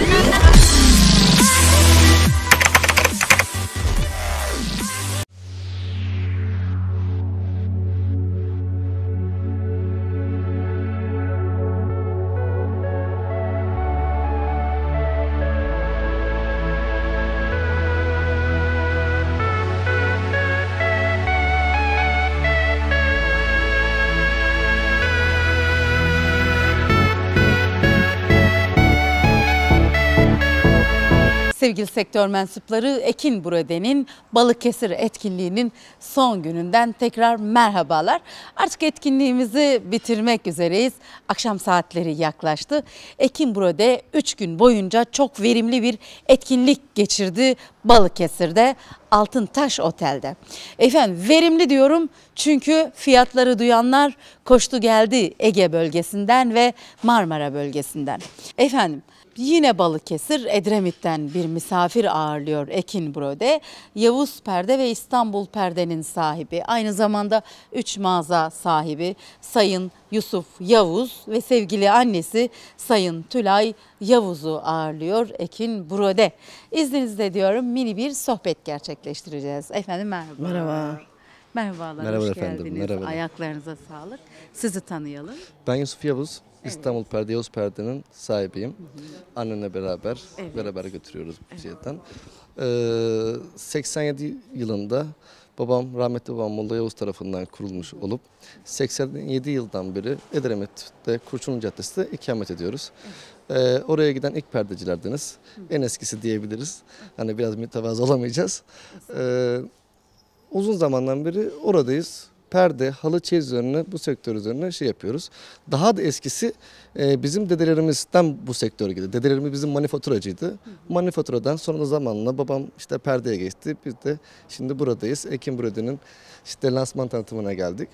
Ha ha ha! Sevgili sektör mensupları Ekin Buraden'in Balıkesir etkinliğinin son gününden tekrar merhabalar. Artık etkinliğimizi bitirmek üzereyiz. Akşam saatleri yaklaştı. Ekin Burade 3 gün boyunca çok verimli bir etkinlik geçirdi Balıkesir'de Altın Taş Otel'de. Efendim verimli diyorum çünkü fiyatları duyanlar koştu geldi Ege bölgesinden ve Marmara bölgesinden. Efendim Yine Balıkesir Edremit'ten bir misafir ağırlıyor Ekin Brode. Yavuz Perde ve İstanbul Perde'nin sahibi. Aynı zamanda 3 mağaza sahibi Sayın Yusuf Yavuz ve sevgili annesi Sayın Tülay Yavuz'u ağırlıyor Ekin Brode. İzninizle diyorum mini bir sohbet gerçekleştireceğiz. Efendim merhaba. Merhaba. Merhabalar, Merhaba hoş efendim, geldiniz. Merhaba. Ayaklarınıza sağlık. Sizi tanıyalım. Ben Yusuf Yavuz, İstanbul Perde Perdeyoz Perde'nin sahibiyim. Annemle beraber, Evet. beraber götürüyoruz bu şeyden. Ee, 87 yılında babam, rahmetli babam Molla Yavuz tarafından kurulmuş olup 87 yıldan beri Edremit'te Kurşunlu Caddesi'de ikamet ediyoruz. Ee, oraya giden ilk perdecilerdiniz. En eskisi diyebiliriz. Hani biraz mütevazı olamayacağız. Ee, uzun zamandan beri oradayız perde, halı, çeyiz üzerine bu sektör üzerine şey yapıyoruz. Daha da eskisi e, bizim dedelerimizden bu sektöre gidiyor. Dedelerimiz bizim manifaturacıydı. Manifaturadan sonra zamanla babam işte perdeye geçti. Biz de şimdi buradayız. Ekim Brode'nin işte lansman tanıtımına geldik.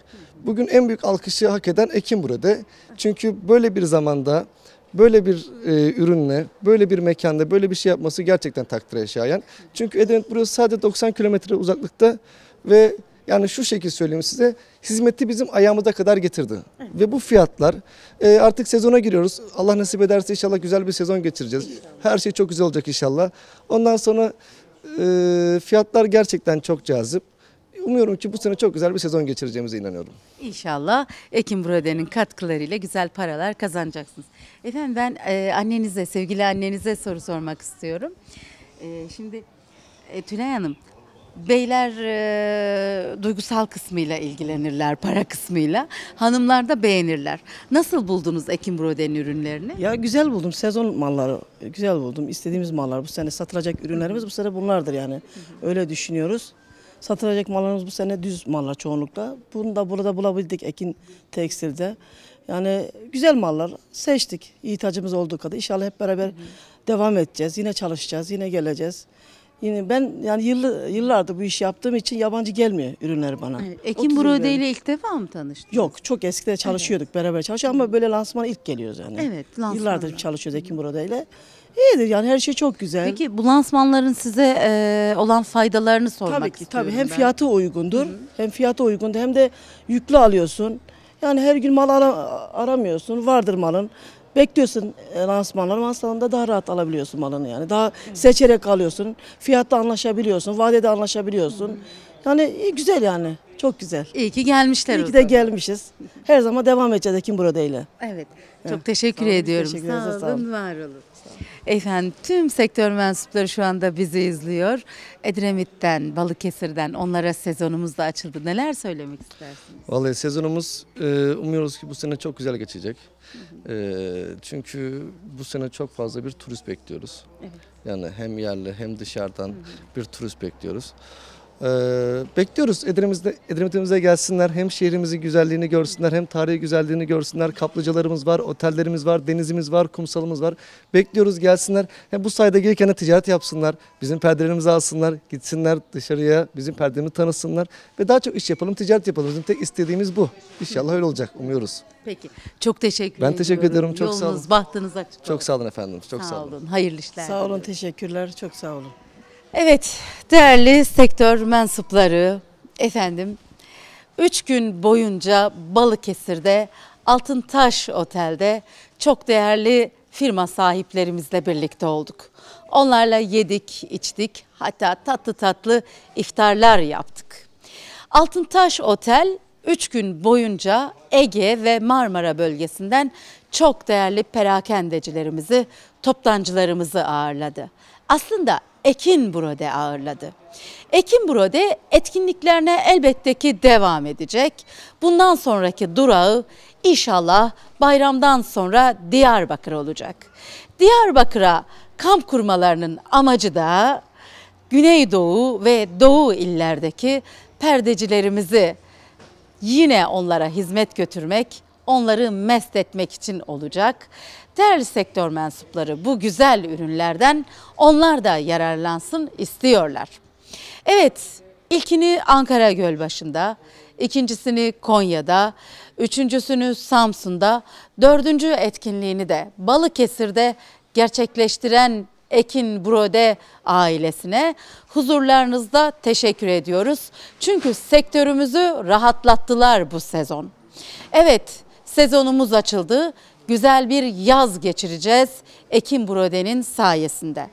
Bugün en büyük alkışı hak eden Ekim Brode. Çünkü böyle bir zamanda böyle bir e, ürünle, böyle bir mekanda böyle bir şey yapması gerçekten takdire şayan. Çünkü Edremit burası sadece 90 kilometre uzaklıkta ve yani şu şekilde söyleyeyim size hizmeti bizim ayağımıza kadar getirdi. Evet. Ve bu fiyatlar e, artık sezona giriyoruz. Allah nasip ederse inşallah güzel bir sezon geçireceğiz. İnşallah. Her şey çok güzel olacak inşallah. Ondan sonra e, fiyatlar gerçekten çok cazip. Umuyorum ki bu sene çok güzel bir sezon geçireceğimize inanıyorum. İnşallah Ekim Brode'nin katkılarıyla güzel paralar kazanacaksınız. Efendim ben e, annenize, sevgili annenize soru sormak istiyorum. E, şimdi e, Tülay Hanım Beyler e, duygusal kısmıyla ilgilenirler, para kısmıyla. Hanımlar da beğenirler. Nasıl buldunuz Ekim Broden ürünlerini? Ya güzel buldum. Sezon malları e, güzel buldum. İstediğimiz mallar. Bu sene satılacak ürünlerimiz bu sene bunlardır yani. Öyle düşünüyoruz. Satılacak mallarımız bu sene düz mallar çoğunlukla. Bunu da burada bulabildik Ekin Tekstil'de. Yani güzel mallar seçtik. İhtiyacımız olduğu kadar. İnşallah hep beraber devam edeceğiz. Yine çalışacağız, yine geleceğiz. Yine ben yani yıllı, yıllardır bu işi yaptığım için yabancı gelmiyor ürünler bana. Evet, Ekim Brode ile ilk defa mı tanıştınız? Yok çok eskide çalışıyorduk beraber çalışıyorduk ama böyle lansmana ilk geliyoruz yani. Evet lansmana. Yıllardır çalışıyoruz Ekim Brode ile. İyidir yani her şey çok güzel. Peki bu lansmanların size e, olan faydalarını sormak tabii ki, istiyorum Tabii hem ben. fiyatı uygundur Hı -hı. hem fiyatı uygundur hem de yüklü alıyorsun. Yani her gün mal ara, aramıyorsun vardır malın. Bekliyorsun e, lansmanlar, lansmanında daha rahat alabiliyorsun malını yani. Daha evet. seçerek alıyorsun, fiyatta anlaşabiliyorsun, vadede anlaşabiliyorsun. Hı. Yani güzel yani. Çok güzel. İyi ki gelmişler. İyi ki de gelmişiz. Her zaman devam edeceğiz Ekim burada ile. Evet. Çok evet. teşekkür ediyorum. Teşekkür sağ olun, var olun. Sağ olun. Efendim tüm sektör mensupları şu anda bizi izliyor. Edremit'ten, Balıkesir'den onlara sezonumuz da açıldı. Neler söylemek istersiniz? Vallahi sezonumuz e, umuyoruz ki bu sene çok güzel geçecek. E, çünkü bu sene çok fazla bir turist bekliyoruz. Evet. Yani hem yerli hem dışarıdan bir turist bekliyoruz. Ee, bekliyoruz Edremit'imize, Edremit'imize gelsinler. Hem şehrimizi güzelliğini görsünler hem tarihi güzelliğini görsünler. Kaplıcalarımız var, otellerimiz var, denizimiz var, kumsalımız var. Bekliyoruz gelsinler. Hem bu sayede gelirken ticaret yapsınlar. Bizim perdelerimizi alsınlar, gitsinler dışarıya bizim perdemizi tanısınlar. Ve daha çok iş yapalım, ticaret yapalım. Bizim tek istediğimiz bu. İnşallah öyle olacak umuyoruz. Peki. Çok teşekkür ederim. Ben teşekkür ediyorum. Çok Yolunuz, sağ olun. bahtınız açık. Çok sağ olun efendim. Çok sağ, sağ olun. olun. Hayırlı işler. Sağ olun. Teşekkürler. Çok sağ olun. Evet, değerli sektör mensupları, efendim, üç gün boyunca Balıkesir'de Altın Taş Otel'de çok değerli firma sahiplerimizle birlikte olduk. Onlarla yedik, içtik, hatta tatlı tatlı iftarlar yaptık. Altın Taş Otel 3 gün boyunca Ege ve Marmara bölgesinden çok değerli perakendecilerimizi, toptancılarımızı ağırladı. Aslında Ekin Brode ağırladı. Ekin Brode etkinliklerine elbette ki devam edecek. Bundan sonraki durağı inşallah bayramdan sonra Diyarbakır olacak. Diyarbakır'a kamp kurmalarının amacı da Güneydoğu ve Doğu illerdeki perdecilerimizi yine onlara hizmet götürmek, onları mest etmek için olacak. Değerli sektör mensupları bu güzel ürünlerden onlar da yararlansın istiyorlar. Evet ilkini Ankara Gölbaşı'nda, ikincisini Konya'da, üçüncüsünü Samsun'da, dördüncü etkinliğini de Balıkesir'de gerçekleştiren Ekin Brode ailesine huzurlarınızda teşekkür ediyoruz. Çünkü sektörümüzü rahatlattılar bu sezon. Evet, Sezonumuz açıldı. Güzel bir yaz geçireceğiz Ekim Brode'nin sayesinde.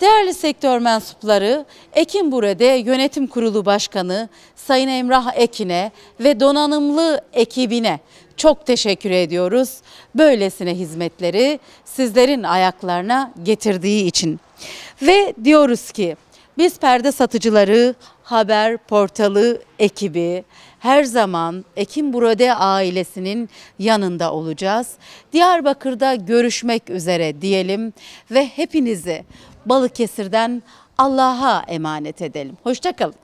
Değerli sektör mensupları, Ekim Burede Yönetim Kurulu Başkanı Sayın Emrah Ekin'e ve donanımlı ekibine çok teşekkür ediyoruz. Böylesine hizmetleri sizlerin ayaklarına getirdiği için. Ve diyoruz ki biz perde satıcıları, haber portalı ekibi, her zaman Ekim Burade ailesinin yanında olacağız. Diyarbakır'da görüşmek üzere diyelim ve hepinizi Balıkesir'den Allah'a emanet edelim. Hoşçakalın.